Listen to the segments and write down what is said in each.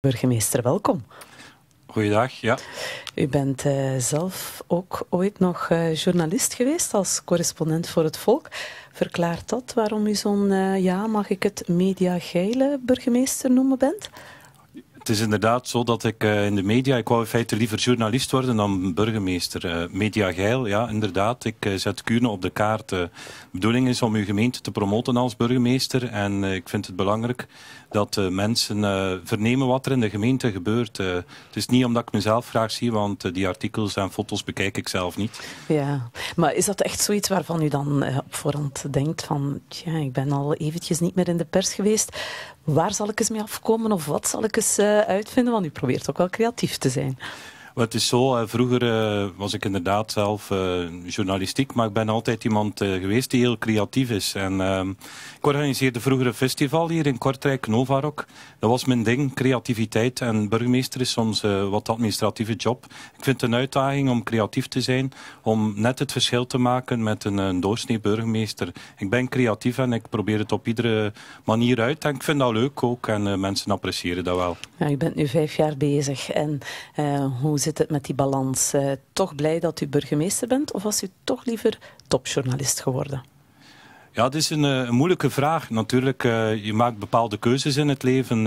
Burgemeester, welkom. Goeiedag, ja. U bent eh, zelf ook ooit nog eh, journalist geweest als correspondent voor het Volk. Verklaart dat waarom u zo'n, uh, ja, mag ik het media geile burgemeester noemen bent? het is inderdaad zo dat ik eh, in de media, ik wou in feite liever journalist worden dan burgemeester. Uh, media geil, ja, inderdaad. Ik eh, zet Kuurne op de kaart. de bedoeling is om uw gemeente te promoten als burgemeester. En ik vind het belangrijk dat mensen vernemen wat er in de gemeente gebeurt. het is niet omdat ik mezelf graag zie, want die artikels en foto's bekijk ik zelf niet. Ja, maar is dat echt zoiets waarvan u dan op voorhand denkt van, tja, ik ben al eventjes niet meer in de pers geweest, waar zal ik eens mee afkomen of wat zal ik eens eh, uitvinden? Want u probeert ook wel creatief te zijn het is zo, vroeger eh, was ik inderdaad zelf eh, journalistiek, maar ik ben altijd iemand eh, geweest die heel creatief is. En ehm, ik organiseerde vroeger een festival hier in Kortrijk, Novarok. Dat was mijn ding, creativiteit. En burgemeester is soms wat administratieve job. Ik vind het een uitdaging om creatief te zijn, om net het verschil te maken met een, doorsnee burgemeester. Ik ben creatief en ik probeer het op iedere manier uit. En ik vind dat leuk ook en mensen appreciëren dat wel. Ja, bent nu vijf jaar bezig en hoe zit het met die balans? Eh, toch blij dat u burgemeester bent of was u toch liever topjournalist geworden? Ja, het is een, eh, een moeilijke vraag. Natuurlijk, eh, je maakt bepaalde keuzes in het leven.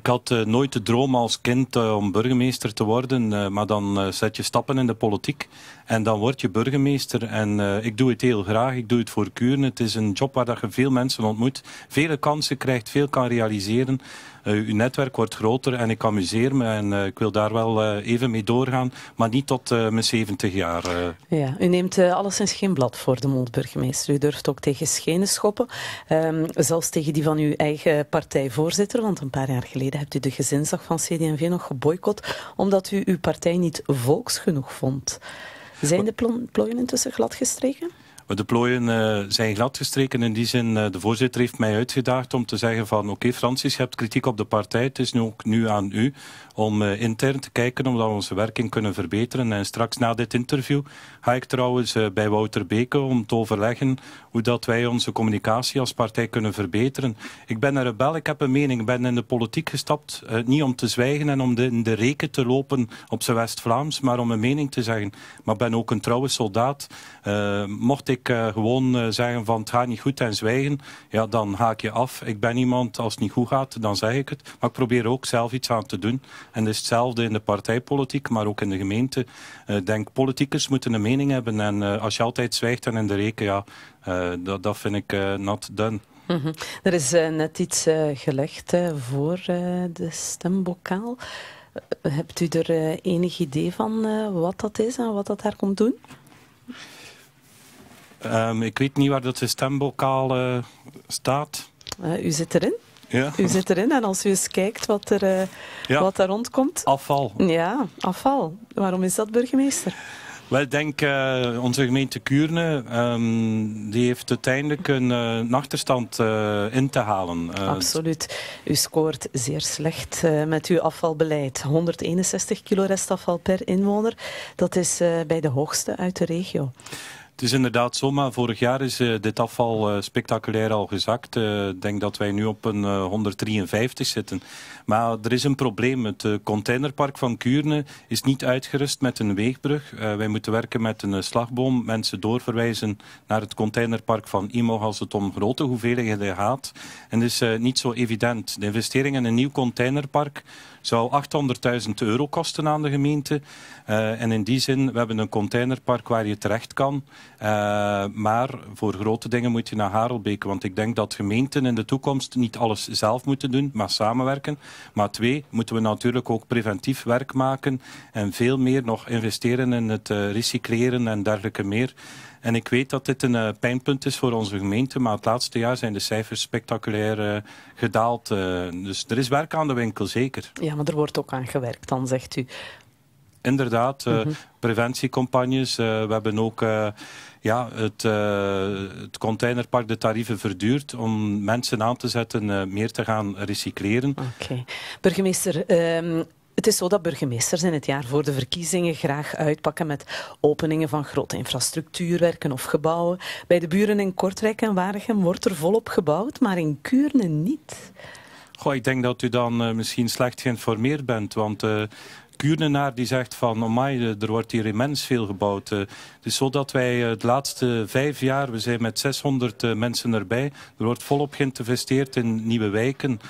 ik had nooit de droom als kind om burgemeester te worden, maar dan zet je stappen in de politiek en dan word je burgemeester. En ik doe het heel graag, ik doe het voor Kuren. Het is een job waar dat je veel mensen ontmoet, vele kansen krijgt, veel kan realiseren. Eh, uw netwerk wordt groter en ik amuseer me en eh, ik wil daar wel eh, even mee doorgaan, maar niet tot mijn 70 jaar. Ja, u neemt alles alleszins geen blad voor de mond, burgemeester. U durft ook tegen schenen schoppen, ehm, zelfs tegen die van uw eigen partijvoorzitter, want een paar jaar geleden hebt u de gezinsdag van CD&V nog geboycott, omdat u uw partij niet volks genoeg vond. Zijn de plooien intussen glad gestreken? de plooien eh, zijn gladgestreken. In die zin, eh, de voorzitter heeft mij uitgedaagd om te zeggen van... oké okay, Francis, je hebt kritiek op de partij. Het is nu ook nu aan u om eh, intern te kijken... omdat we onze werking kunnen verbeteren. En straks na dit interview ga ik trouwens bij Wouter Beke... om te overleggen hoe dat wij onze communicatie als partij kunnen verbeteren. Ik ben een rebel, ik heb een mening. Ik ben in de politiek gestapt, niet om te zwijgen... en om de, in de reken te lopen op zijn West-Vlaams... maar om een mening te zeggen. Maar ik ben ook een trouwe soldaat. mocht ik ik eh, gewoon uh, zeggen van het gaat niet goed en zwijgen, ja, dan haak je af. Ik ben iemand, als het niet goed gaat, dan zeg ik het. Maar ik probeer ook zelf iets aan te doen. En dat is hetzelfde in de partijpolitiek, maar ook in de gemeente. Ik eh, denk, politiekers moeten een mening hebben. En als je altijd zwijgt en in de reken, ja, dat, dat vind ik not done mhm. Er is net iets gelegd voor de stembokaal. Hebt u er enig idee van wat dat is en wat dat daar komt doen? Ehm, ik weet niet waar dat zijn stembokaal eh, staat. Eh, u zit erin. Ja. U zit erin en als u eens kijkt wat er, eh, wat daar rondkomt. Afval. Ja, afval. Waarom is dat burgemeester? Wel, ik denk uh, onze gemeente Kuurne, ehm, die heeft uiteindelijk een, achterstand uh, in te halen. Absoluut. U scoort zeer slecht met uw afvalbeleid. 161 kilo restafval per inwoner. Dat is bij de hoogste uit de regio. Het is inderdaad zomaar. Vorig jaar is eh, dit afval eh, spectaculair al gezakt. Eh, ik denk dat wij nu op een 153 zitten. Maar er is een probleem. Het containerpark van Kuurne is niet uitgerust met een weegbrug. wij moeten werken met een slagboom. Mensen doorverwijzen naar het containerpark van IMO als het om grote hoeveelheden gaat. En het is niet zo evident. De investering in een nieuw containerpark zou 800.000 euro kosten aan de gemeente. Eh, en in die zin, we hebben een containerpark waar je terecht kan. Eh, maar voor grote dingen moet je naar Harelbeke. Want ik denk dat gemeenten in de toekomst niet alles zelf moeten doen, maar samenwerken. Maar twee, moeten we natuurlijk ook preventief werk maken. En veel meer nog investeren in het eh, recycleren en dergelijke meer. En ik weet dat dit een eh, pijnpunt is voor onze gemeente, maar het laatste jaar zijn de cijfers spectaculair eh, gedaald. Eh. dus er is werk aan de winkel, zeker. Ja, maar er wordt ook aan gewerkt, dan zegt u inderdaad, mhm. preventiecampagnes. we hebben ook ja, het, het, containerpark de tarieven verduurd om mensen aan te zetten meer te gaan recycleren. Oké. Burgemeester, ehm, het is zo dat burgemeesters in het jaar voor de verkiezingen graag uitpakken met openingen van grote infrastructuurwerken of gebouwen. Bij de buren in Kortrijk en Waregem wordt er volop gebouwd, maar in Kuurne niet. Goh, ik denk dat u dan eh, misschien slecht geïnformeerd bent, want eh, Kuurnenaar die zegt van, amai, eh, er wordt hier immens veel gebouwd. dus eh. zodat wij eh, het laatste vijf jaar, we zijn met 600 mensen erbij, er wordt volop geïnvesteerd in nieuwe wijken.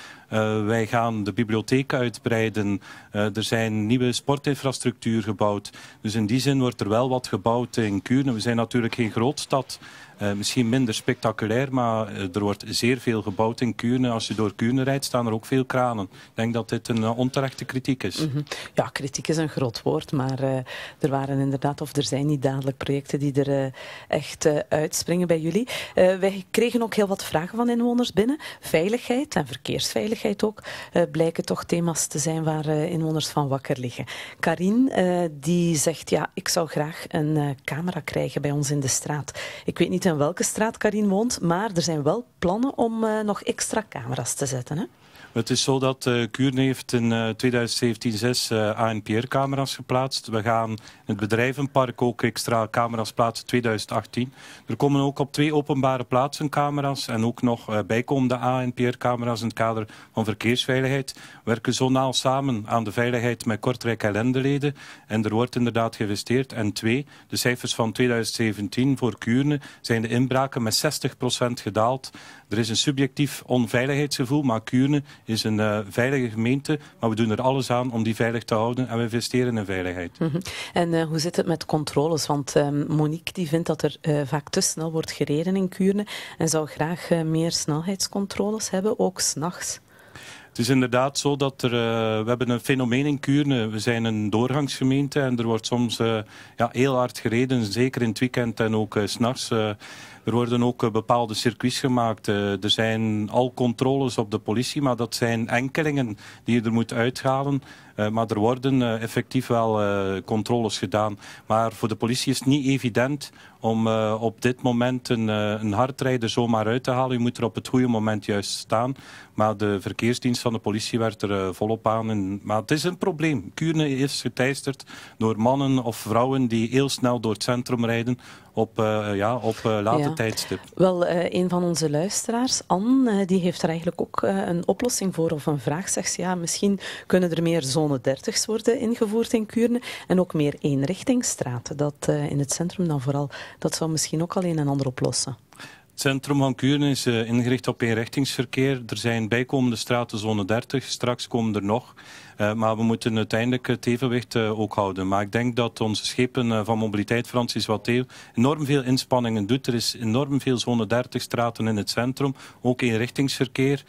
wij gaan de bibliotheek uitbreiden. er zijn nieuwe sportinfrastructuur gebouwd. Dus in die zin wordt er wel wat gebouwd in Kuurne. We zijn natuurlijk geen grootstad. Eh, misschien minder spectaculair, maar eh, er wordt zeer veel gebouwd in Kuurne. Als je door Kuurne rijdt, staan er ook veel kranen. Ik denk dat dit een eh, onterechte kritiek is. Mhm. Ja, kritiek is een groot woord, maar er waren inderdaad, of er zijn niet dadelijk projecten die er echt uitspringen bij jullie. wij kregen ook heel wat vragen van inwoners binnen. Veiligheid en verkeersveiligheid ook blijken toch thema's te zijn waar inwoners van wakker liggen. Karin, die zegt, ja, ik zou graag een camera krijgen bij ons in de straat. Ik weet niet niet in welke straat Karin woont, maar er zijn wel plannen om eh, nog extra camera's te zetten. Hè? Het is zo dat eh, Kuurne heeft in 2017 eh, zes ANPR-camera's geplaatst. We gaan in het bedrijvenpark ook extra camera's plaatsen 2018. Er komen ook op twee openbare plaatsen camera's en ook nog bijkomende ANPR-camera's in het kader van verkeersveiligheid. We werken zonaal samen aan de veiligheid met Kortrijk ellendeleden. En er wordt inderdaad geïnvesteerd. En twee, de cijfers van 2017 voor Kuurne zijn de inbraken met 60% gedaald. Er is een subjectief onveiligheidsgevoel, maar Kuurne is een eh, veilige gemeente. Maar we doen er alles aan om die veilig te houden en we investeren in veiligheid. Mhm. En eh, hoe zit het met controles? Want eh, Monique die vindt dat er vaak te snel wordt gereden in Kuurne en zou graag meer snelheidscontroles hebben, ook s'nachts. Het is inderdaad zo dat er, eh, we hebben een fenomeen in Kuurne. We zijn een doorgangsgemeente en er wordt soms eh, ja, heel hard gereden, zeker in het weekend en ook s eh, s'nachts. Er worden ook bepaalde circuits gemaakt. er zijn al controles op de politie, maar dat zijn enkelingen die je er moet uithalen. maar er worden effectief wel controles gedaan. Maar voor de politie is het niet evident om op dit moment een, een hardrijder zomaar uit te halen. Je moet er op het goede moment juist staan. Maar de verkeersdienst van de politie werd er eh, volop aan. maar het is een probleem. Kuurne is geteisterd door mannen of vrouwen die heel snel door het centrum rijden op, uh, ja, op eh, late tijdstip. Wel, een van onze luisteraars, Anne, die heeft er eigenlijk ook een oplossing voor of een vraag. Zegt ze, ja, misschien kunnen er meer zone 30's worden ingevoerd in Kuurne en ook meer eenrichtingsstraten. Dat in het centrum dan vooral, dat zou misschien ook alleen een ander oplossen. Het centrum van Kuren is eh, ingericht op eenrichtingsverkeer. Er zijn bijkomende straten zone 30. Straks komen er nog. Eh, maar we moeten uiteindelijk het evenwicht eh, ook houden. Maar ik denk dat onze schepen eh, van mobiliteit, Francis Watteer, enorm veel inspanningen doet. Er is enorm veel zone 30 straten in het centrum, ook in richtingsverkeer.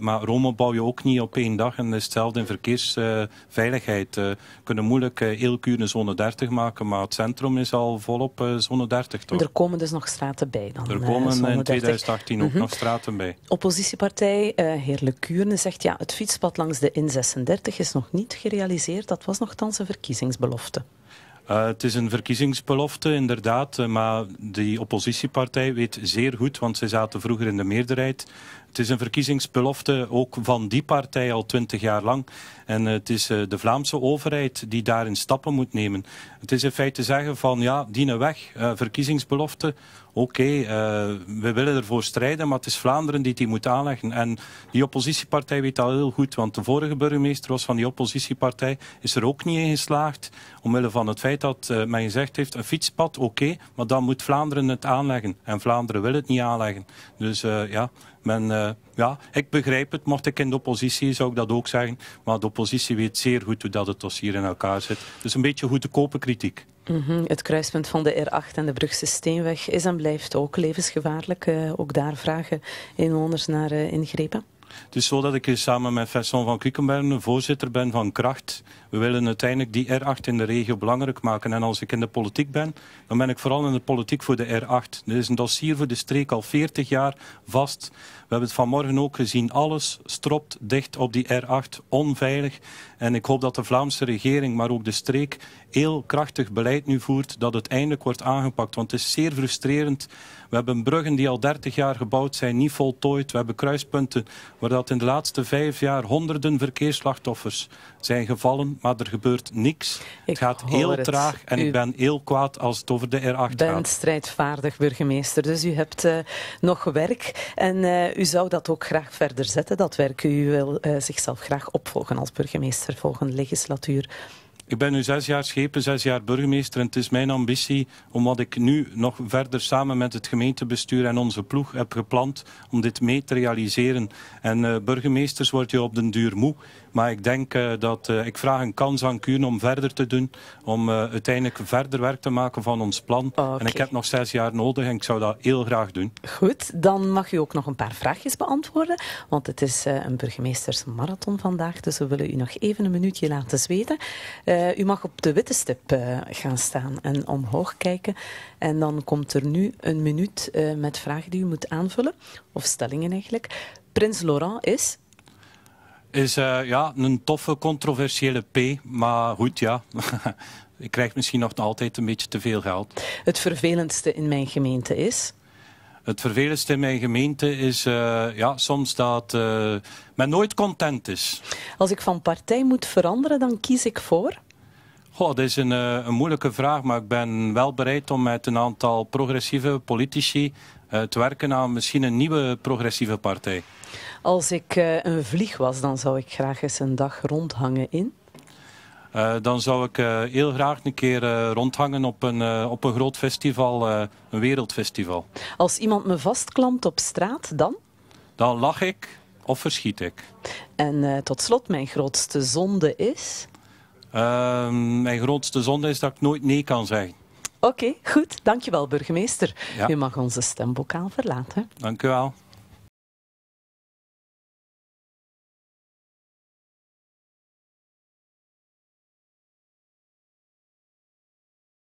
maar Rome bouw je ook niet op één dag. En is hetzelfde in verkeersveiligheid. We kunnen moeilijk uh, een zone 30 maken, maar het centrum is al volop uh, zone 30 toch? Er komen dus nog straten bij dan. Er komen in 2018 ook mhm. nog straten bij. Oppositiepartij, heer Kuren zegt ja, het fietspad langs de N36 is nog niet gerealiseerd. Dat was nogthans een verkiezingsbelofte. Eh, het is een verkiezingsbelofte, inderdaad. Eh, maar die oppositiepartij weet zeer goed, want zij zaten vroeger in de meerderheid, het is een verkiezingsbelofte, ook van die partij al twintig jaar lang. En eh, het is eh, de Vlaamse overheid die daarin stappen moet nemen. Het is in feite zeggen van ja, dienen weg, eh, verkiezingsbelofte. Oké, we willen ervoor strijden, maar het is Vlaanderen die die moet aanleggen. En die oppositiepartij weet dat heel goed, want de vorige burgemeester was van die oppositiepartij, is er ook niet in geslaagd, omwille van het feit dat men gezegd heeft, een fietspad, oké, maar dan moet Vlaanderen het aanleggen. En Vlaanderen wil het niet aanleggen. Dus ja, men... Eh, ja, ik begrijp het. Mocht ik in de oppositie, zou ik dat ook zeggen. Maar de oppositie weet zeer goed hoe dat het dossier in elkaar zit. Dus een beetje goed kopen kritiek. Mhm, het kruispunt van de R8 en de Brugse Steenweg is en blijft ook levensgevaarlijk. Eh, ook daar vragen inwoners naar eh, ingrepen. Het is zo dat ik hier samen met Vincent van Kukenbergen voorzitter ben van Kracht. We willen uiteindelijk die R8 in de regio belangrijk maken. En als ik in de politiek ben, dan ben ik vooral in de politiek voor de R8. Dit is een dossier voor de streek al 40 jaar vast. We hebben het vanmorgen ook gezien. Alles stropt dicht op die R8, onveilig. En ik hoop dat de Vlaamse regering, maar ook de streek, heel krachtig beleid nu voert dat het eindelijk wordt aangepakt. Want het is zeer frustrerend. We hebben bruggen die al 30 jaar gebouwd zijn, niet voltooid. We hebben kruispunten waar dat in de laatste vijf jaar honderden verkeersslachtoffers zijn gevallen. Maar er gebeurt niks. het gaat heel traag en ik ben heel kwaad als het over de R8 gaat. gaat. bent strijdvaardig burgemeester, dus u hebt eh, nog werk. En u eh, u zou dat ook graag verder zetten, dat werk. U wil eh, zichzelf graag opvolgen als burgemeester volgende legislatuur. Ik ben nu zes jaar schepen, zes jaar burgemeester. En het is mijn ambitie om wat ik nu nog verder samen met het gemeentebestuur en onze ploeg heb gepland. om dit mee te realiseren. En eh, burgemeesters wordt je op den duur moe. Maar ik denk eh, dat eh, ik vraag een kans aan Kuurn om verder te doen. Om uiteindelijk verder werk te maken van ons plan. En ik heb nog zes jaar nodig en ik zou dat heel graag doen. Goed, dan mag u ook nog een paar vraagjes beantwoorden. Want het is een burgemeestersmarathon vandaag. Dus we willen u nog even een minuutje laten zweten. Eh, u mag op de witte stip eh, gaan staan en omhoog kijken. En dan komt er nu een minuut eh, met vragen die u moet aanvullen. Of stellingen eigenlijk. Prins Laurent is? Is ja, een toffe, controversiële P. Maar goed, ja. Ik krijg misschien nog altijd een beetje te veel geld. Het vervelendste in mijn gemeente is? Het vervelendste in mijn gemeente is ja, soms dat men nooit content is. Als ik van partij moet veranderen, dan kies ik voor. Goh, dat is een, eh, een, moeilijke vraag, maar ik ben wel bereid om met een aantal progressieve politici eh, te werken aan misschien een nieuwe progressieve partij. Als ik eh, een vlieg was, dan zou ik graag eens een dag rondhangen in. dan zou ik heel graag een keer rondhangen op een, op een groot festival, een wereldfestival. Als iemand me vastklampt op straat, dan? Dan lach ik of verschiet ik. En tot slot, mijn grootste zonde is? Ehm, mijn grootste zonde is dat ik nooit nee kan zeggen. Oké, goed. Dankjewel, burgemeester. U mag onze stembokaal verlaten. Dank u wel.